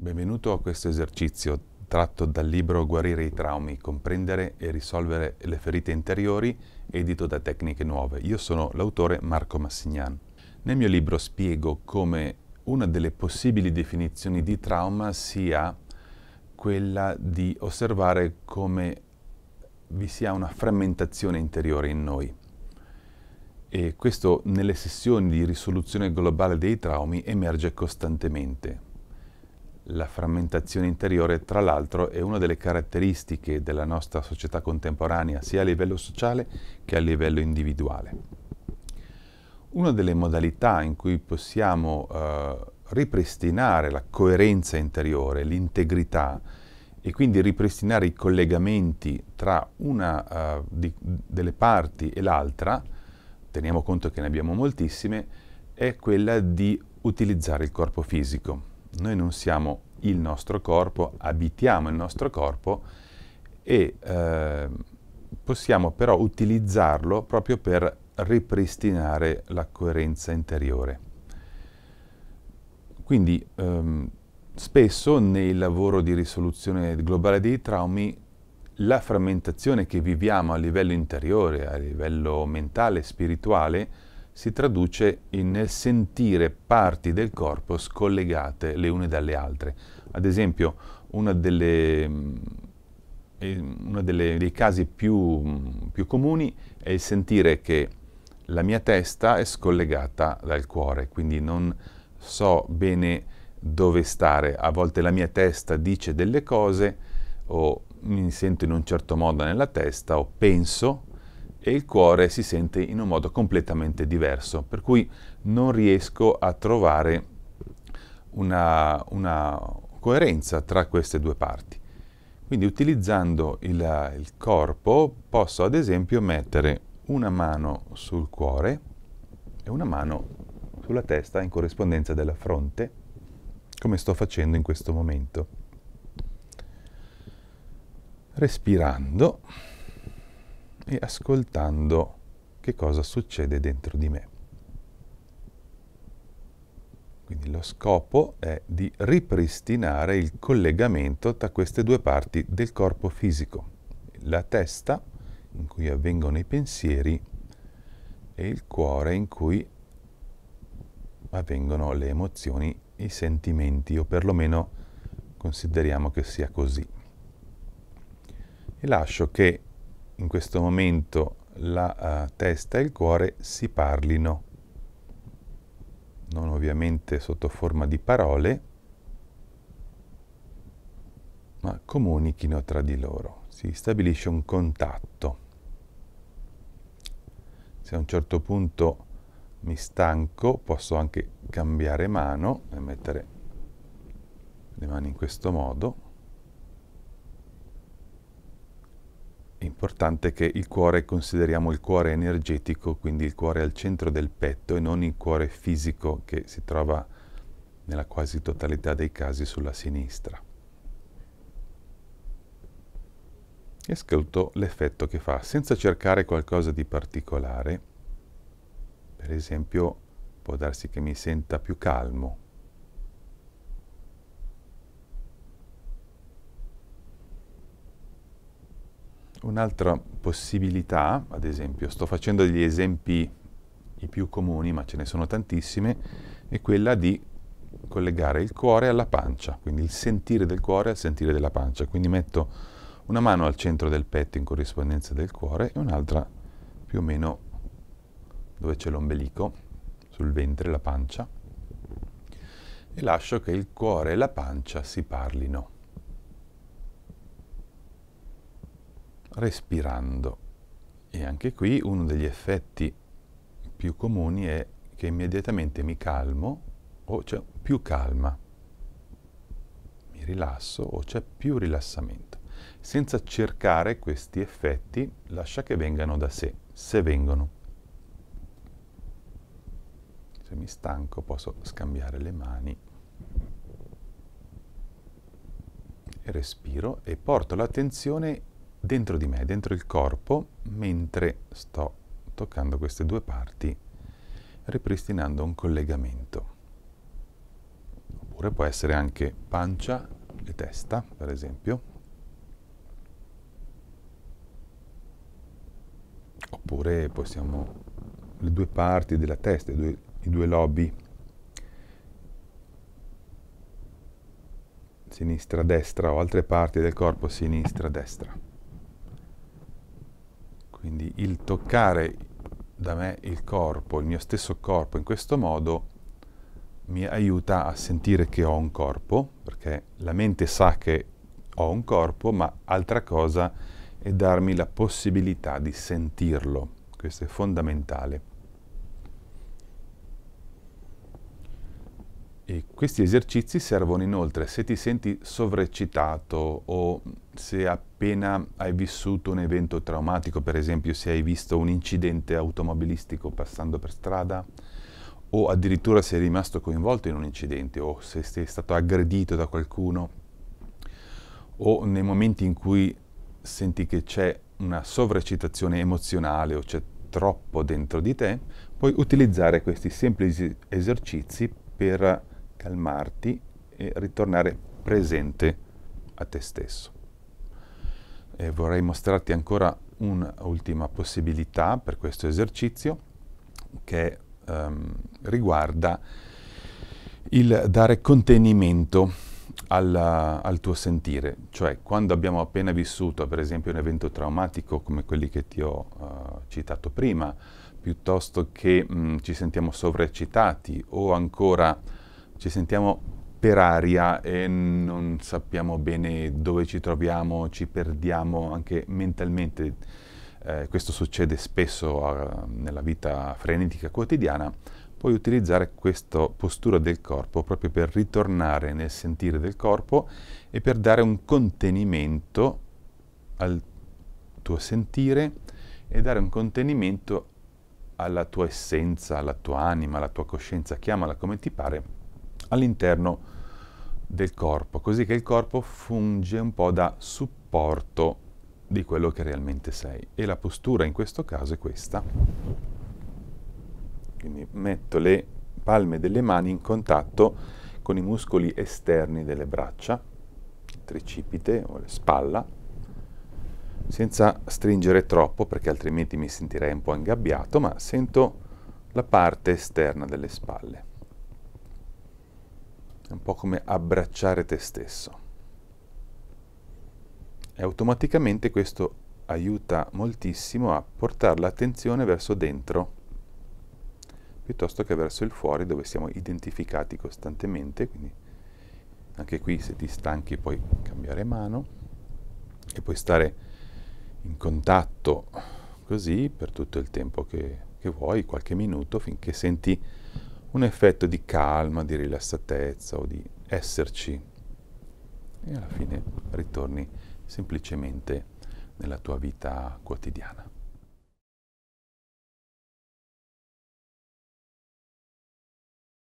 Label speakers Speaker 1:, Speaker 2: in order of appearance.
Speaker 1: Benvenuto a questo esercizio tratto dal libro Guarire i traumi, comprendere e risolvere le ferite interiori, edito da Tecniche Nuove. Io sono l'autore Marco Massignan. Nel mio libro spiego come una delle possibili definizioni di trauma sia quella di osservare come vi sia una frammentazione interiore in noi. E questo nelle sessioni di risoluzione globale dei traumi emerge costantemente, la frammentazione interiore, tra l'altro, è una delle caratteristiche della nostra società contemporanea, sia a livello sociale che a livello individuale. Una delle modalità in cui possiamo eh, ripristinare la coerenza interiore, l'integrità e quindi ripristinare i collegamenti tra una eh, di, delle parti e l'altra, teniamo conto che ne abbiamo moltissime, è quella di utilizzare il corpo fisico. Noi non siamo il nostro corpo, abitiamo il nostro corpo e eh, possiamo però utilizzarlo proprio per ripristinare la coerenza interiore. Quindi ehm, spesso nel lavoro di risoluzione globale dei traumi la frammentazione che viviamo a livello interiore, a livello mentale, spirituale, si traduce nel sentire parti del corpo scollegate le une dalle altre. Ad esempio, uno mm, eh, dei casi più, mm, più comuni è il sentire che la mia testa è scollegata dal cuore, quindi non so bene dove stare. A volte la mia testa dice delle cose o mi sento in un certo modo nella testa o penso e il cuore si sente in un modo completamente diverso, per cui non riesco a trovare una, una coerenza tra queste due parti. Quindi utilizzando il, il corpo posso ad esempio mettere una mano sul cuore e una mano sulla testa in corrispondenza della fronte, come sto facendo in questo momento. Respirando e ascoltando che cosa succede dentro di me. Quindi lo scopo è di ripristinare il collegamento tra queste due parti del corpo fisico, la testa in cui avvengono i pensieri e il cuore in cui avvengono le emozioni, i sentimenti o perlomeno consideriamo che sia così. E lascio che in questo momento la uh, testa e il cuore si parlino, non ovviamente sotto forma di parole, ma comunichino tra di loro, si stabilisce un contatto. Se a un certo punto mi stanco, posso anche cambiare mano e mettere le mani in questo modo importante che il cuore, consideriamo il cuore energetico, quindi il cuore al centro del petto e non il cuore fisico che si trova nella quasi totalità dei casi sulla sinistra. E ascolto l'effetto che fa, senza cercare qualcosa di particolare. Per esempio, può darsi che mi senta più calmo, Un'altra possibilità, ad esempio, sto facendo degli esempi i più comuni, ma ce ne sono tantissime, è quella di collegare il cuore alla pancia, quindi il sentire del cuore al sentire della pancia. Quindi metto una mano al centro del petto in corrispondenza del cuore e un'altra più o meno dove c'è l'ombelico, sul ventre, la pancia, e lascio che il cuore e la pancia si parlino. respirando. E anche qui uno degli effetti più comuni è che immediatamente mi calmo o c'è più calma, mi rilasso o c'è più rilassamento. Senza cercare questi effetti, lascia che vengano da sé, se vengono. Se mi stanco posso scambiare le mani respiro e porto l'attenzione dentro di me, dentro il corpo, mentre sto toccando queste due parti, ripristinando un collegamento. Oppure può essere anche pancia e testa, per esempio. Oppure possiamo le due parti della testa, i due, i due lobi sinistra-destra o altre parti del corpo sinistra-destra. Quindi il toccare da me il corpo, il mio stesso corpo in questo modo mi aiuta a sentire che ho un corpo, perché la mente sa che ho un corpo, ma altra cosa è darmi la possibilità di sentirlo. Questo è fondamentale. E questi esercizi servono inoltre se ti senti sovreccitato o se appena hai vissuto un evento traumatico, per esempio se hai visto un incidente automobilistico passando per strada o addirittura sei rimasto coinvolto in un incidente o se sei stato aggredito da qualcuno o nei momenti in cui senti che c'è una sovreccitazione emozionale o c'è troppo dentro di te, puoi utilizzare questi semplici esercizi per calmarti e ritornare presente a te stesso. E vorrei mostrarti ancora un'ultima possibilità per questo esercizio che ehm, riguarda il dare contenimento alla, al tuo sentire, cioè quando abbiamo appena vissuto per esempio un evento traumatico come quelli che ti ho uh, citato prima, piuttosto che mh, mm, ci sentiamo sovraeccitati o ancora ci sentiamo per aria e non sappiamo bene dove ci troviamo, ci perdiamo anche mentalmente. Eh, questo succede spesso a, eh, nella vita frenetica quotidiana. Puoi utilizzare questa postura del corpo proprio per ritornare nel sentire del corpo e per dare un contenimento al tuo sentire e dare un contenimento alla tua essenza, alla tua anima, alla tua coscienza, chiamala come ti pare, all'interno del corpo, così che il corpo funge un po' da supporto di quello che realmente sei. E la postura in questo caso è questa. Quindi metto le palme delle mani in contatto con i muscoli esterni delle braccia, il tricipite o la spalla, senza stringere troppo perché altrimenti mi sentirei un po' ingabbiato, ma sento la parte esterna delle spalle. È un po' come abbracciare te stesso. E automaticamente questo aiuta moltissimo a portare l'attenzione verso dentro piuttosto che verso il fuori dove siamo identificati costantemente, quindi anche qui se ti stanchi puoi cambiare mano e puoi stare in contatto così per tutto il tempo che, che vuoi, qualche minuto, finché senti un effetto di calma, di rilassatezza o di esserci e alla fine ritorni semplicemente nella tua vita quotidiana.